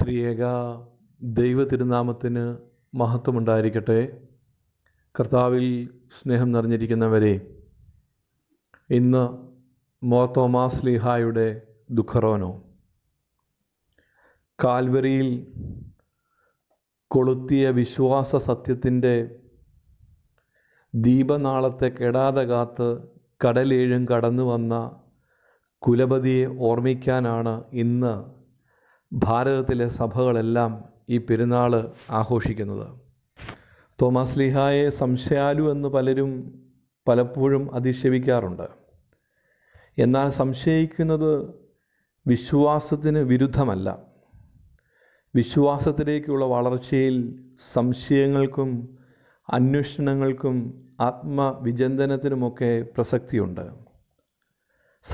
ത്രിയേക ദൈവ തിരുനാമത്തിന് മഹത്വമുണ്ടായിരിക്കട്ടെ കർത്താവിൽ സ്നേഹം നിറഞ്ഞിരിക്കുന്നവരെ ഇന്ന് മോത്തോമാസ് ലിഹായുടെ ദുഃഖറോനോ കാൽവരിയിൽ കൊളുത്തിയ വിശ്വാസ സത്യത്തിൻ്റെ ദീപനാളത്തെ കെടാതെ കാത്ത് കടലേഴും കടന്നു വന്ന കുലപതിയെ ഓർമ്മിക്കാനാണ് ഇന്ന് ഭാരതത്തിലെ സഭകളെല്ലാം ഈ പെരുന്നാൾ ആഘോഷിക്കുന്നത് തോമസ് ലിഹായെ സംശയാലു എന്ന് പലരും പലപ്പോഴും അധിക്ഷേപിക്കാറുണ്ട് എന്നാൽ സംശയിക്കുന്നത് വിശ്വാസത്തിന് വിരുദ്ധമല്ല വിശ്വാസത്തിലേക്കുള്ള വളർച്ചയിൽ സംശയങ്ങൾക്കും അന്വേഷണങ്ങൾക്കും ആത്മവിചന്തനത്തിനുമൊക്കെ പ്രസക്തിയുണ്ട്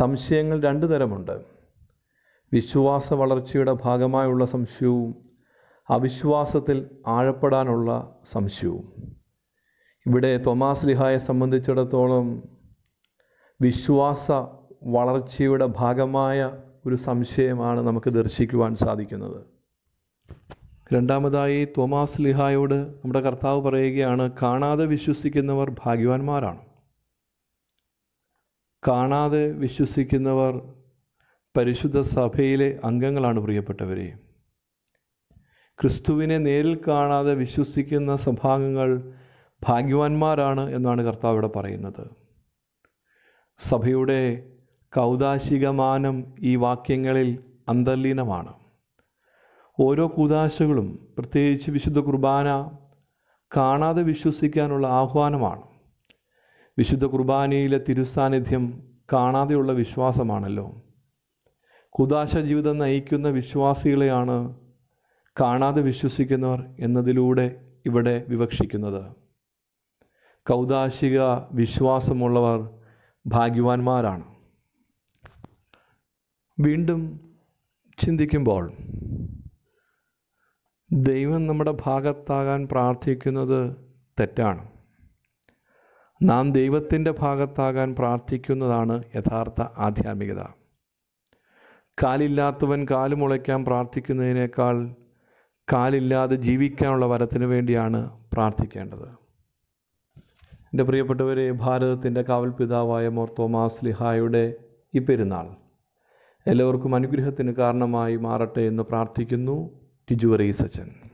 സംശയങ്ങൾ രണ്ടു തരമുണ്ട് വിശ്വാസ വളർച്ചയുടെ ഭാഗമായുള്ള സംശയവും അവിശ്വാസത്തിൽ ആഴപ്പെടാനുള്ള സംശയവും ഇവിടെ തൊമാസ് ലിഹായെ സംബന്ധിച്ചിടത്തോളം വിശ്വാസ വളർച്ചയുടെ ഭാഗമായ ഒരു സംശയമാണ് നമുക്ക് ദർശിക്കുവാൻ സാധിക്കുന്നത് രണ്ടാമതായി തോമാസ് ലിഹായോട് നമ്മുടെ കർത്താവ് പറയുകയാണ് കാണാതെ വിശ്വസിക്കുന്നവർ ഭാഗ്യവാന്മാരാണ് കാണാതെ വിശ്വസിക്കുന്നവർ പരിശുദ്ധ സഭയിലെ അംഗങ്ങളാണ് പ്രിയപ്പെട്ടവരെ ക്രിസ്തുവിനെ നേരിൽ കാണാതെ വിശ്വസിക്കുന്ന സഭാംഗങ്ങൾ ഭാഗ്യവാന്മാരാണ് എന്നാണ് കർത്താവ് ഇവിടെ പറയുന്നത് സഭയുടെ കൗതാശികമാനം ഈ വാക്യങ്ങളിൽ അന്തർലീനമാണ് ഓരോ കൂതാശകളും പ്രത്യേകിച്ച് വിശുദ്ധ കുർബാന കാണാതെ വിശ്വസിക്കാനുള്ള ആഹ്വാനമാണ് വിശുദ്ധ കുർബാനയിലെ തിരുസാന്നിധ്യം കാണാതെയുള്ള വിശ്വാസമാണല്ലോ കുദാശ ജീവിതം നയിക്കുന്ന വിശ്വാസികളെയാണ് കാണാതെ വിശ്വസിക്കുന്നവർ എന്നതിലൂടെ ഇവിടെ വിവക്ഷിക്കുന്നത് കൗദാശിക വിശ്വാസമുള്ളവർ ഭാഗ്യവാന്മാരാണ് വീണ്ടും ചിന്തിക്കുമ്പോൾ ദൈവം നമ്മുടെ ഭാഗത്താകാൻ പ്രാർത്ഥിക്കുന്നത് തെറ്റാണ് നാം ദൈവത്തിൻ്റെ ഭാഗത്താകാൻ പ്രാർത്ഥിക്കുന്നതാണ് യഥാർത്ഥ ആധ്യാത്മികത കാലില്ലാത്തവൻ കാല് മുളയ്ക്കാൻ പ്രാർത്ഥിക്കുന്നതിനേക്കാൾ കാലില്ലാതെ ജീവിക്കാനുള്ള വരത്തിന് വേണ്ടിയാണ് പ്രാർത്ഥിക്കേണ്ടത് എൻ്റെ പ്രിയപ്പെട്ടവരെ ഭാരതത്തിൻ്റെ കാവൽ പിതാവായ മോർത്തോമാസ് ലിഹായുടെ ഈ പെരുന്നാൾ എല്ലാവർക്കും അനുഗ്രഹത്തിന് കാരണമായി മാറട്ടെ എന്ന് പ്രാർത്ഥിക്കുന്നു ടിജുവറി സച്ചൻ